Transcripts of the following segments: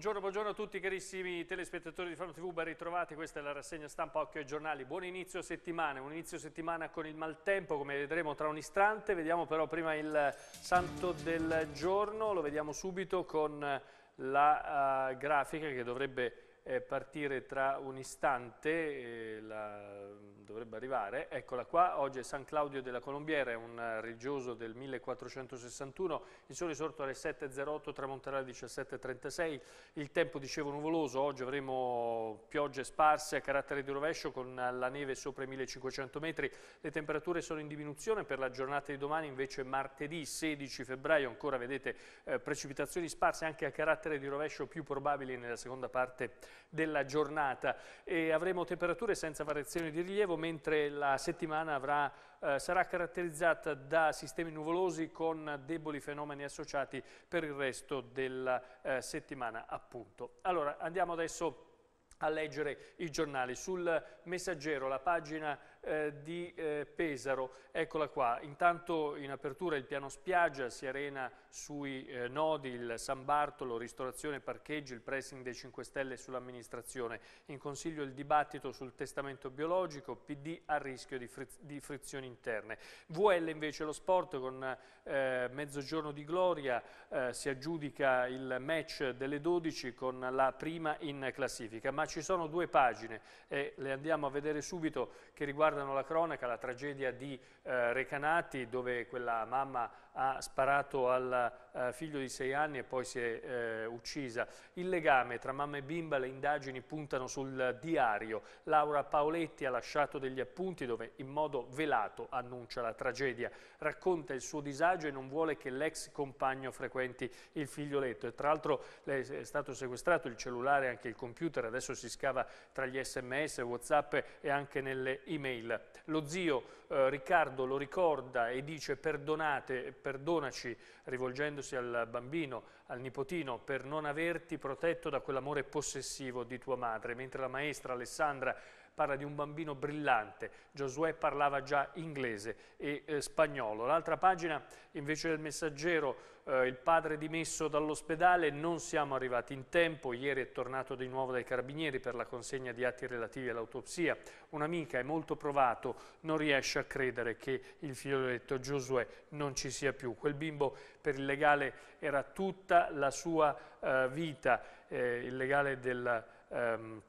Buongiorno, buongiorno, a tutti carissimi telespettatori di Fano TV, ben ritrovati, questa è la rassegna stampa Occhio ai giornali. Buon inizio settimana, un inizio settimana con il maltempo come vedremo tra un istante, vediamo però prima il santo del giorno, lo vediamo subito con la uh, grafica che dovrebbe eh, partire tra un istante, eh, la, dovrebbe arrivare, eccola qua, oggi è San Claudio della Colombiera, è un religioso del 1461, il sole sorto alle 7.08, tramonterà alle 17.36, il tempo dicevo nuvoloso, oggi avremo piogge sparse a carattere di rovescio con la neve sopra i 1500 metri, le temperature sono in diminuzione per la giornata di domani, invece martedì 16 febbraio ancora vedete eh, precipitazioni sparse anche a carattere di rovescio più probabili nella seconda parte della giornata e avremo temperature senza variazioni di rilievo mentre la settimana avrà, eh, sarà caratterizzata da sistemi nuvolosi con deboli fenomeni associati per il resto della eh, settimana appunto. Allora andiamo adesso a leggere i giornali. Sul messaggero la pagina eh, di eh, Pesaro. Eccola qua, intanto in apertura il piano spiaggia, si arena sui eh, nodi, il San Bartolo, ristorazione, parcheggi, il pressing dei 5 Stelle sull'amministrazione. In consiglio il dibattito sul testamento biologico, PD a rischio di, friz di frizioni interne. VL invece lo sport con eh, mezzogiorno di gloria, eh, si aggiudica il match delle 12 con la prima in classifica, ma ci sono due pagine e le andiamo a vedere subito che riguardano riguardano la cronaca, la tragedia di eh, Recanati dove quella mamma ha sparato al eh, figlio di sei anni e poi si è eh, uccisa. Il legame tra mamma e bimba, le indagini puntano sul diario. Laura Paoletti ha lasciato degli appunti dove in modo velato annuncia la tragedia. Racconta il suo disagio e non vuole che l'ex compagno frequenti il figlioletto. E tra l'altro è stato sequestrato il cellulare e anche il computer, adesso si scava tra gli sms, whatsapp e anche nelle email mail. Lo zio eh, Riccardo lo ricorda e dice perdonate, perdonaci rivolgendosi al bambino al nipotino per non averti protetto da quell'amore possessivo di tua madre, mentre la maestra Alessandra parla di un bambino brillante, Giosuè parlava già inglese e eh, spagnolo. L'altra pagina invece del messaggero, eh, il padre dimesso dall'ospedale, non siamo arrivati in tempo, ieri è tornato di nuovo dai carabinieri per la consegna di atti relativi all'autopsia, un'amica è molto provato, non riesce a credere che il figlioletto Giosuè non ci sia più. Quel bimbo per il legale era tutta la sua eh, vita, eh, il legale del, ehm,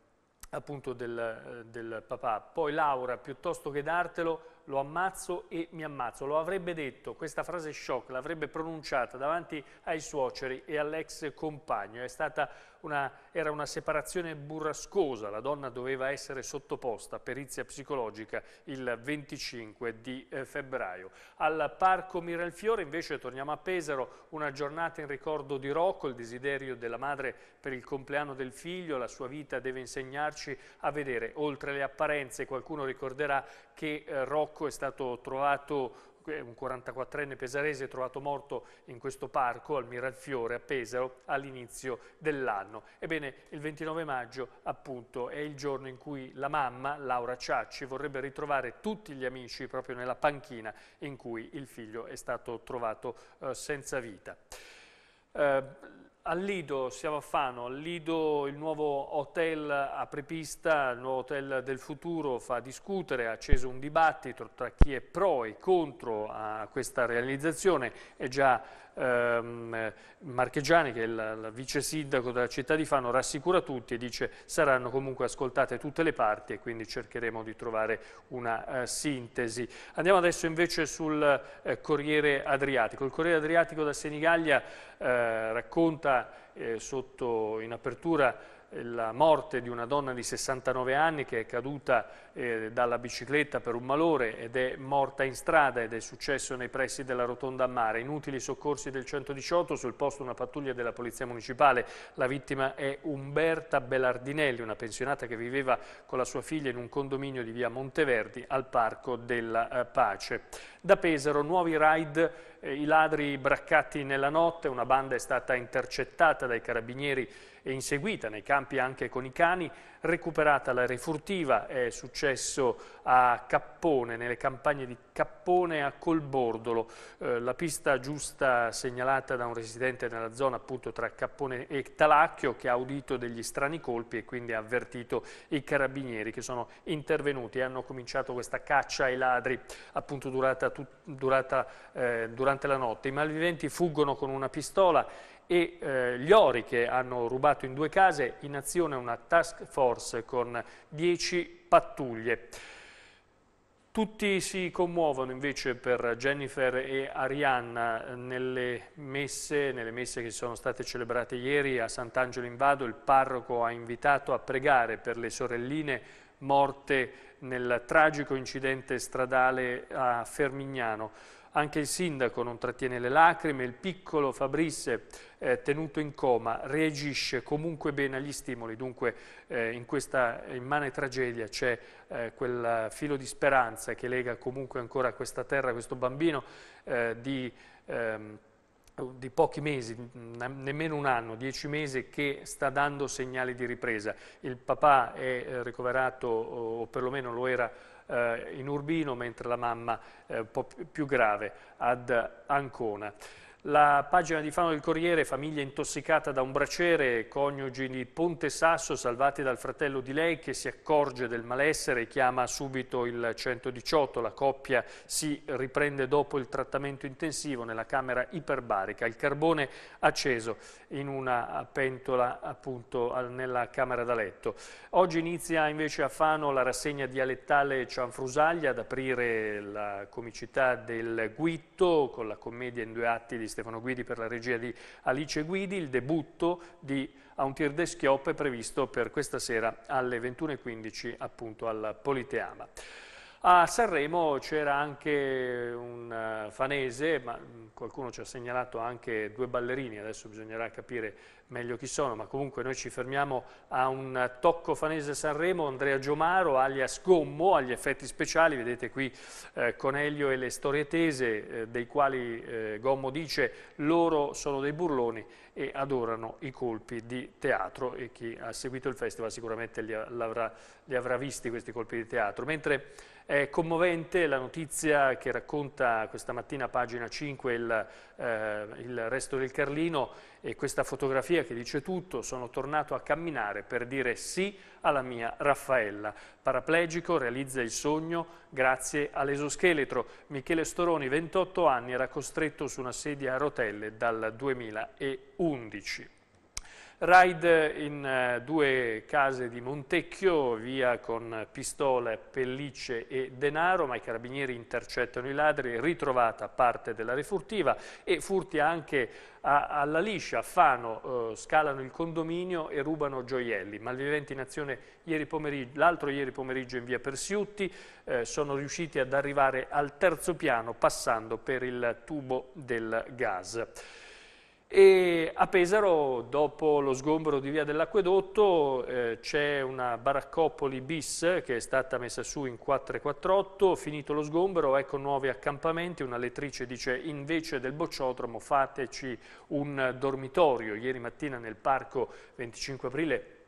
del, eh, del papà. Poi Laura, piuttosto che dartelo, lo ammazzo e mi ammazzo. Lo avrebbe detto, questa frase shock l'avrebbe pronunciata davanti ai suoceri e all'ex compagno. È stata una, era una separazione burrascosa, la donna doveva essere sottoposta a perizia psicologica il 25 di eh, febbraio. Al Parco Miralfiore invece torniamo a Pesaro, una giornata in ricordo di Rocco, il desiderio della madre per il compleanno del figlio, la sua vita deve insegnarci a vedere oltre le apparenze, qualcuno ricorderà che eh, Rocco è stato trovato eh, un 44enne pesarese trovato morto in questo parco al Miralfiore a Pesaro all'inizio dell'anno. Ebbene, il 29 maggio appunto è il giorno in cui la mamma, Laura Ciacci, vorrebbe ritrovare tutti gli amici proprio nella panchina in cui il figlio è stato trovato eh, senza vita. Eh, al Lido, siamo a Fano, al Lido il nuovo hotel a prepista, il nuovo hotel del futuro fa discutere, ha acceso un dibattito tra chi è pro e contro a questa realizzazione, è già ehm, Marchegiani che è il, il vice sindaco della città di Fano rassicura tutti e dice saranno comunque ascoltate tutte le parti e quindi cercheremo di trovare una eh, sintesi. Andiamo adesso invece sul eh, Corriere Adriatico, il Corriere Adriatico da Senigallia eh, racconta venuta eh, sotto, in apertura eh, la morte di una donna di 69 anni che è caduta eh, dalla bicicletta per un malore ed è morta in strada ed è successo nei pressi della Rotonda a Mare. Inutili soccorsi del 118, sul posto una pattuglia della Polizia Municipale. La vittima è Umberta Belardinelli, una pensionata che viveva con la sua figlia in un condominio di via Monteverdi al Parco della eh, Pace. Da Pesaro, nuovi raid eh, i ladri braccati nella notte, una banda è stata intercettata dai carabinieri e inseguita nei campi anche con i cani, recuperata la refurtiva, è successo a Cappone, nelle campagne di Cappone a Colbordolo, eh, la pista giusta segnalata da un residente nella zona appunto tra Cappone e Talacchio che ha udito degli strani colpi e quindi ha avvertito i carabinieri che sono intervenuti e hanno cominciato questa caccia ai ladri appunto durata, durata eh, durante la notte. I malviventi fuggono con una pistola e eh, gli Ori che hanno rubato in due case, in azione una task force con 10 pattuglie. Tutti si commuovono invece per Jennifer e Arianna eh, nelle messe, nelle messe che sono state celebrate ieri a Sant'Angelo in Vado, il parroco ha invitato a pregare per le sorelline morte nel tragico incidente stradale a Fermignano. Anche il sindaco non trattiene le lacrime, il piccolo Fabrice, eh, tenuto in coma, reagisce comunque bene agli stimoli. Dunque eh, in questa immane tragedia c'è eh, quel filo di speranza che lega comunque ancora questa terra, questo bambino eh, di... Ehm, di pochi mesi, nemmeno un anno, dieci mesi, che sta dando segnali di ripresa. Il papà è eh, ricoverato, o perlomeno lo era eh, in Urbino, mentre la mamma eh, un po' più grave ad Ancona. La pagina di Fano del Corriere, famiglia intossicata da un braciere, coniugi di Ponte Sasso salvati dal fratello di lei che si accorge del malessere e chiama subito il 118. La coppia si riprende dopo il trattamento intensivo nella camera iperbarica. Il carbone acceso in una pentola appunto nella camera da letto. Oggi inizia invece a Fano la rassegna dialettale Cianfrusaglia ad aprire la comicità del Guitto con la commedia in due atti di Stefano Guidi per la regia di Alice Guidi. Il debutto di A un tir de schiop è previsto per questa sera alle 21.15 appunto al Politeama. A Sanremo c'era anche un eh, fanese, ma mm, qualcuno ci ha segnalato anche due ballerini, adesso bisognerà capire meglio chi sono, ma comunque noi ci fermiamo a un tocco fanese Sanremo, Andrea Giomaro, alias Gommo, agli effetti speciali, vedete qui eh, Coneglio e le storie tese, eh, dei quali eh, Gommo dice loro sono dei burloni e adorano i colpi di teatro e chi ha seguito il festival sicuramente li, avrà, li avrà visti questi colpi di teatro. Mentre è commovente la notizia che racconta questa mattina pagina 5 il, eh, il, resto del Carlino e questa fotografia che dice tutto, sono tornato a camminare per dire sì alla mia Raffaella. Paraplegico realizza il sogno grazie all'esoscheletro. Michele Storoni, 28 anni, era costretto su una sedia a rotelle dal 2011. Raid in eh, due case di Montecchio, via con pistole, pellicce e denaro, ma i carabinieri intercettano i ladri, ritrovata parte della refurtiva e furti anche a, alla liscia, Fano, eh, scalano il condominio e rubano gioielli. Malviventi in azione l'altro ieri pomeriggio in via Persiutti, eh, sono riusciti ad arrivare al terzo piano passando per il tubo del gas. E a Pesaro, dopo lo sgombero di via dell'acquedotto, eh, c'è una baraccopoli bis che è stata messa su in 448, finito lo sgombero, ecco nuovi accampamenti, una lettrice dice invece del bocciodromo fateci un dormitorio. Ieri mattina nel parco 25 aprile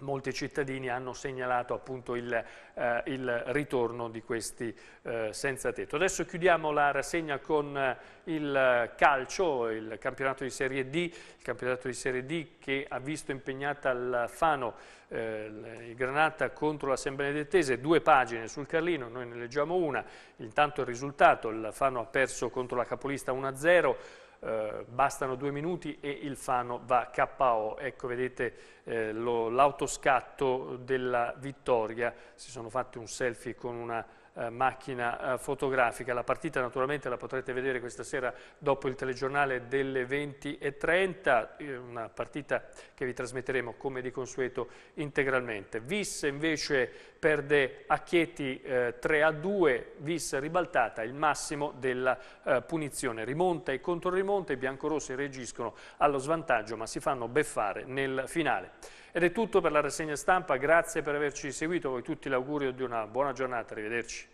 molti cittadini hanno segnalato appunto il, eh, il ritorno di questi eh, senza tetto. Adesso chiudiamo la rassegna con eh, il calcio, il campionato di Serie D, il campionato di Serie D che ha visto impegnata il Fano eh, Granata contro la San Benedettese, due pagine sul Carlino, noi ne leggiamo una, intanto il risultato, il Fano ha perso contro la capolista 1-0, eh, bastano due minuti e il Fano va KO. Ecco, vedete eh, l'autoscatto della vittoria, si sono fatti un selfie con una eh, macchina eh, fotografica. La partita naturalmente la potrete vedere questa sera dopo il telegiornale delle 20.30, eh, una partita che vi trasmetteremo come di consueto integralmente. Vis invece perde a Chieti eh, 3 a 2, Vis ribaltata, il massimo della eh, punizione. Rimonta e controrimonta, i biancorossi reagiscono allo svantaggio ma si fanno beffare nel finale. Ed è tutto per la rassegna stampa, grazie per averci seguito, voi tutti l'augurio di una buona giornata, arrivederci.